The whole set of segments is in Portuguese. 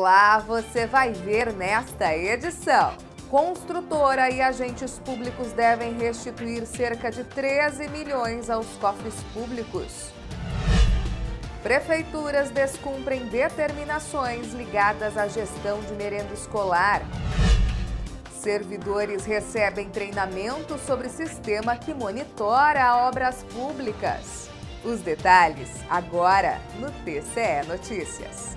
lá você vai ver nesta edição. Construtora e agentes públicos devem restituir cerca de 13 milhões aos cofres públicos. Prefeituras descumprem determinações ligadas à gestão de merenda escolar. Servidores recebem treinamento sobre sistema que monitora obras públicas. Os detalhes agora no TCE Notícias.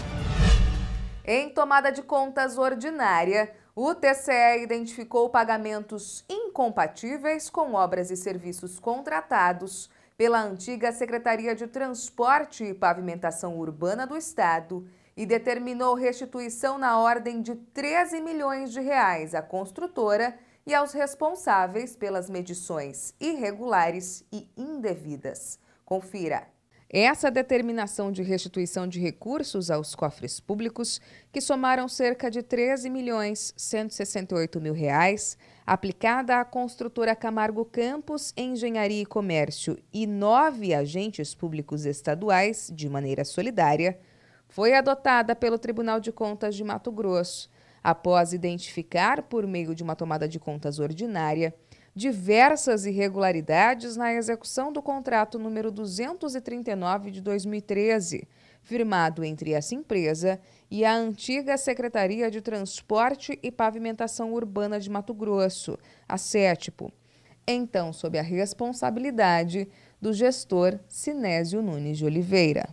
Em tomada de contas ordinária, o TCE identificou pagamentos incompatíveis com obras e serviços contratados pela antiga Secretaria de Transporte e Pavimentação Urbana do Estado e determinou restituição na ordem de 13 milhões de reais à construtora e aos responsáveis pelas medições irregulares e indevidas. Confira. Essa determinação de restituição de recursos aos cofres públicos, que somaram cerca de 13 milhões 168 mil reais, aplicada à construtora Camargo Campos Engenharia e Comércio e nove agentes públicos estaduais de maneira solidária, foi adotada pelo Tribunal de Contas de Mato Grosso, após identificar, por meio de uma tomada de contas ordinária, diversas irregularidades na execução do contrato número 239 de 2013, firmado entre essa empresa e a antiga Secretaria de Transporte e Pavimentação Urbana de Mato Grosso, a CETIPO. Então, sob a responsabilidade do gestor Sinésio Nunes de Oliveira.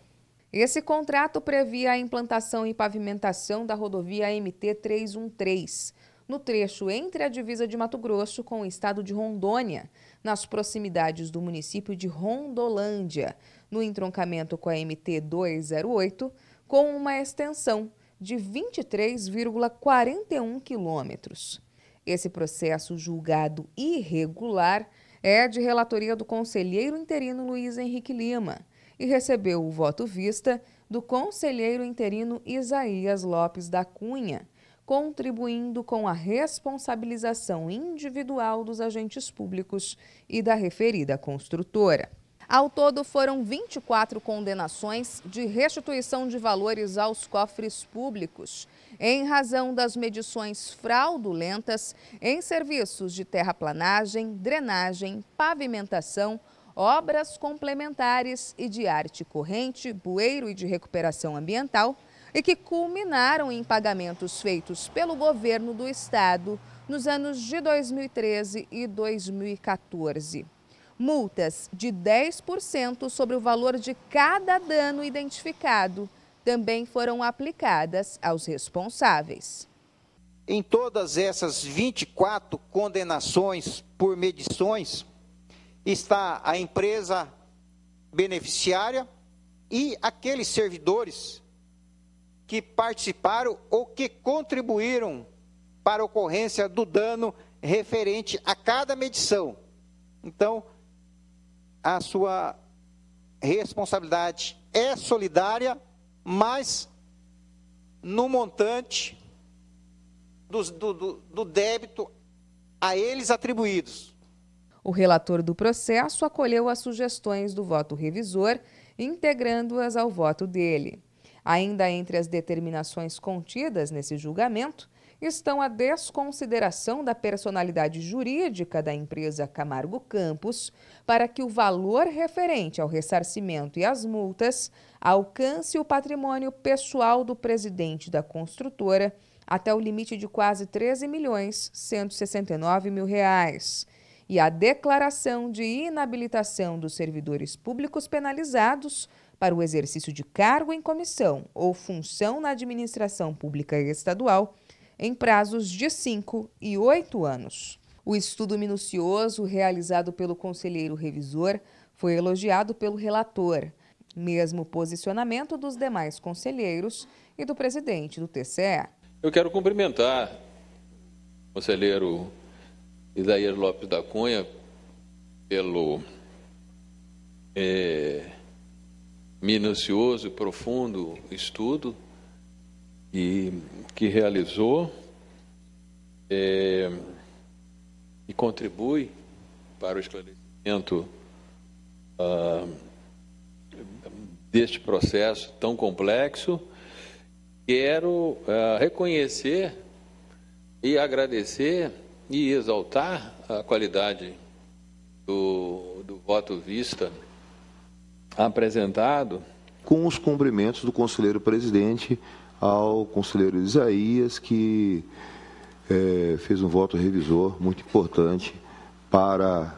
Esse contrato previa a implantação e pavimentação da rodovia MT 313 no trecho entre a divisa de Mato Grosso com o estado de Rondônia, nas proximidades do município de Rondolândia, no entroncamento com a MT 208, com uma extensão de 23,41 quilômetros. Esse processo julgado irregular é de relatoria do conselheiro interino Luiz Henrique Lima e recebeu o voto vista do conselheiro interino Isaías Lopes da Cunha, contribuindo com a responsabilização individual dos agentes públicos e da referida construtora. Ao todo, foram 24 condenações de restituição de valores aos cofres públicos, em razão das medições fraudulentas em serviços de terraplanagem, drenagem, pavimentação, obras complementares e de arte corrente, bueiro e de recuperação ambiental e que culminaram em pagamentos feitos pelo governo do estado nos anos de 2013 e 2014. Multas de 10% sobre o valor de cada dano identificado também foram aplicadas aos responsáveis. Em todas essas 24 condenações por medições, está a empresa beneficiária e aqueles servidores que participaram ou que contribuíram para a ocorrência do dano referente a cada medição. Então, a sua responsabilidade é solidária, mas no montante do, do, do débito a eles atribuídos. O relator do processo acolheu as sugestões do voto revisor, integrando-as ao voto dele. Ainda entre as determinações contidas nesse julgamento estão a desconsideração da personalidade jurídica da empresa Camargo Campos para que o valor referente ao ressarcimento e às multas alcance o patrimônio pessoal do presidente da construtora até o limite de quase 13 milhões 169 mil reais e a declaração de inabilitação dos servidores públicos penalizados para o exercício de cargo em comissão ou função na administração pública estadual em prazos de 5 e 8 anos. O estudo minucioso realizado pelo conselheiro revisor foi elogiado pelo relator, mesmo posicionamento dos demais conselheiros e do presidente do TCE. Eu quero cumprimentar o conselheiro Isaías Lopes da Cunha pelo eh, minucioso e profundo estudo e que realizou é, e contribui para o esclarecimento ah, deste processo tão complexo. Quero ah, reconhecer e agradecer e exaltar a qualidade do, do voto vista apresentado com os cumprimentos do conselheiro presidente ao conselheiro Isaías, que é, fez um voto revisor muito importante para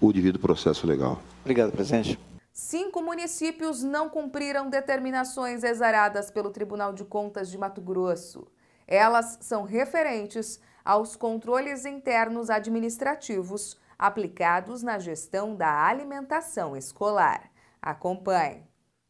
o devido processo legal. Obrigado, presidente. Cinco municípios não cumpriram determinações exaradas pelo Tribunal de Contas de Mato Grosso. Elas são referentes aos controles internos administrativos aplicados na gestão da alimentação escolar. Acompanhe.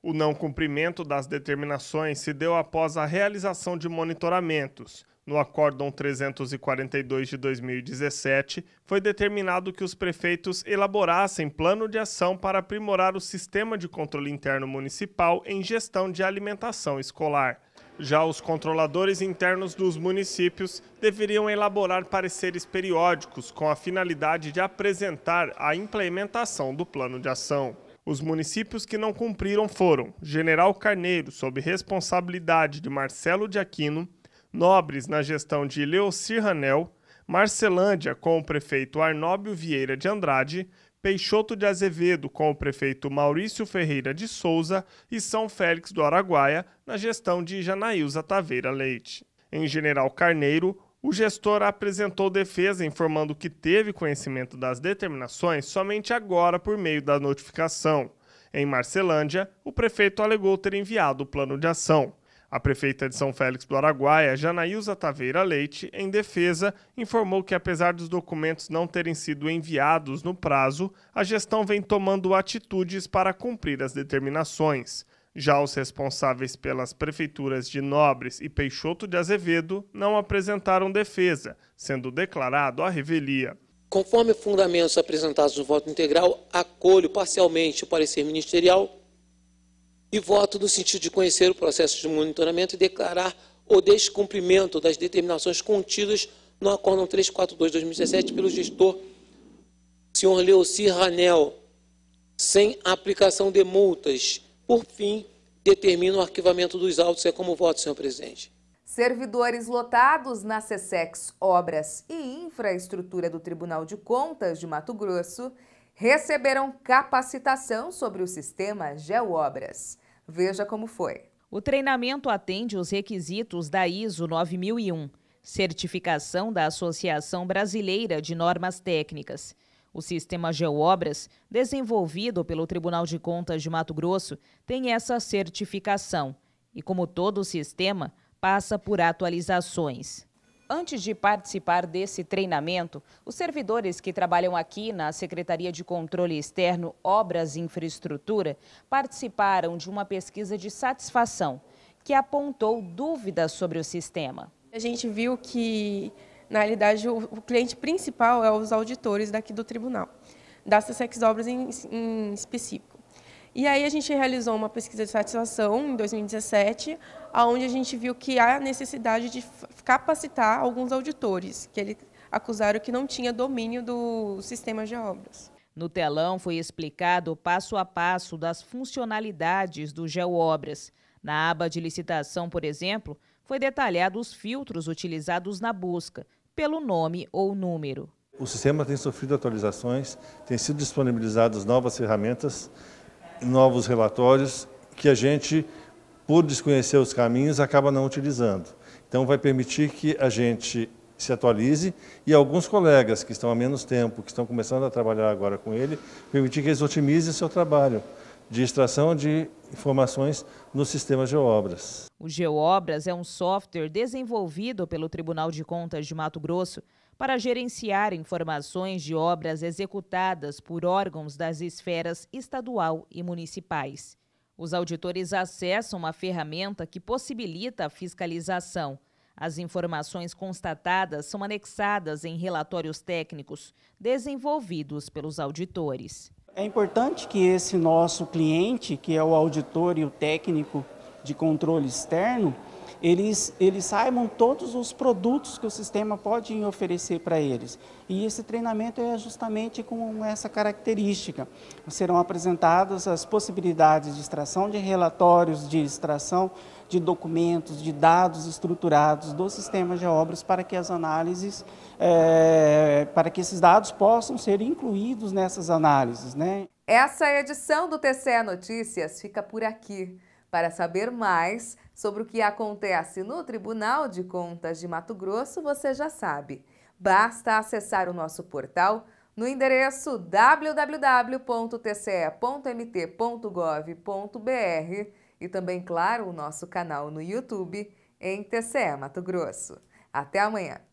O não cumprimento das determinações se deu após a realização de monitoramentos. No Acórdão 342 de 2017, foi determinado que os prefeitos elaborassem plano de ação para aprimorar o sistema de controle interno municipal em gestão de alimentação escolar. Já os controladores internos dos municípios deveriam elaborar pareceres periódicos com a finalidade de apresentar a implementação do plano de ação. Os municípios que não cumpriram foram General Carneiro, sob responsabilidade de Marcelo de Aquino, Nobres, na gestão de Leocir Ranel, Marcelândia, com o prefeito Arnóbio Vieira de Andrade, Peixoto de Azevedo, com o prefeito Maurício Ferreira de Souza e São Félix do Araguaia, na gestão de Janaíza Taveira Leite. Em General Carneiro, o gestor apresentou defesa informando que teve conhecimento das determinações somente agora por meio da notificação. Em Marcelândia, o prefeito alegou ter enviado o plano de ação. A prefeita de São Félix do Araguaia, Janaíza Taveira Leite, em defesa, informou que, apesar dos documentos não terem sido enviados no prazo, a gestão vem tomando atitudes para cumprir as determinações. Já os responsáveis pelas prefeituras de Nobres e Peixoto de Azevedo não apresentaram defesa, sendo declarado a revelia. Conforme fundamentos apresentados no voto integral, acolho parcialmente o parecer ministerial e voto no sentido de conhecer o processo de monitoramento e declarar o descumprimento das determinações contidas no Acórdão 342-2017 pelo gestor senhor Leocir Ranel, sem aplicação de multas por fim, determina o arquivamento dos autos. É como voto, senhor presidente. Servidores lotados na SESEX Obras e Infraestrutura do Tribunal de Contas de Mato Grosso receberam capacitação sobre o sistema GeoObras. Veja como foi. O treinamento atende os requisitos da ISO 9001, certificação da Associação Brasileira de Normas Técnicas. O sistema Geoobras, desenvolvido pelo Tribunal de Contas de Mato Grosso, tem essa certificação e, como todo o sistema, passa por atualizações. Antes de participar desse treinamento, os servidores que trabalham aqui na Secretaria de Controle Externo, Obras e Infraestrutura, participaram de uma pesquisa de satisfação que apontou dúvidas sobre o sistema. A gente viu que na realidade, o, o cliente principal é os auditores daqui do tribunal, da seis obras em, em específico. E aí a gente realizou uma pesquisa de satisfação em 2017, onde a gente viu que há necessidade de capacitar alguns auditores, que eles acusaram que não tinha domínio do sistema de obras. No telão foi explicado o passo a passo das funcionalidades do GeoObras. Na aba de licitação, por exemplo, foi detalhado os filtros utilizados na busca, pelo nome ou número. O sistema tem sofrido atualizações, tem sido disponibilizadas novas ferramentas, novos relatórios que a gente, por desconhecer os caminhos, acaba não utilizando. Então, vai permitir que a gente se atualize e alguns colegas que estão há menos tempo, que estão começando a trabalhar agora com ele, permitir que eles otimizem o seu trabalho de extração de informações no sistema Geoobras. O Geobras é um software desenvolvido pelo Tribunal de Contas de Mato Grosso para gerenciar informações de obras executadas por órgãos das esferas estadual e municipais. Os auditores acessam uma ferramenta que possibilita a fiscalização. As informações constatadas são anexadas em relatórios técnicos desenvolvidos pelos auditores. É importante que esse nosso cliente, que é o auditor e o técnico de controle externo, eles, eles saibam todos os produtos que o sistema pode oferecer para eles. E esse treinamento é justamente com essa característica. Serão apresentadas as possibilidades de extração de relatórios, de extração de documentos, de dados estruturados do sistema de obras para que as análises, é, para que esses dados possam ser incluídos nessas análises. Né? Essa edição do TCE Notícias fica por aqui. Para saber mais sobre o que acontece no Tribunal de Contas de Mato Grosso, você já sabe. Basta acessar o nosso portal no endereço www.tce.mt.gov.br e também, claro, o nosso canal no YouTube em TCE Mato Grosso. Até amanhã!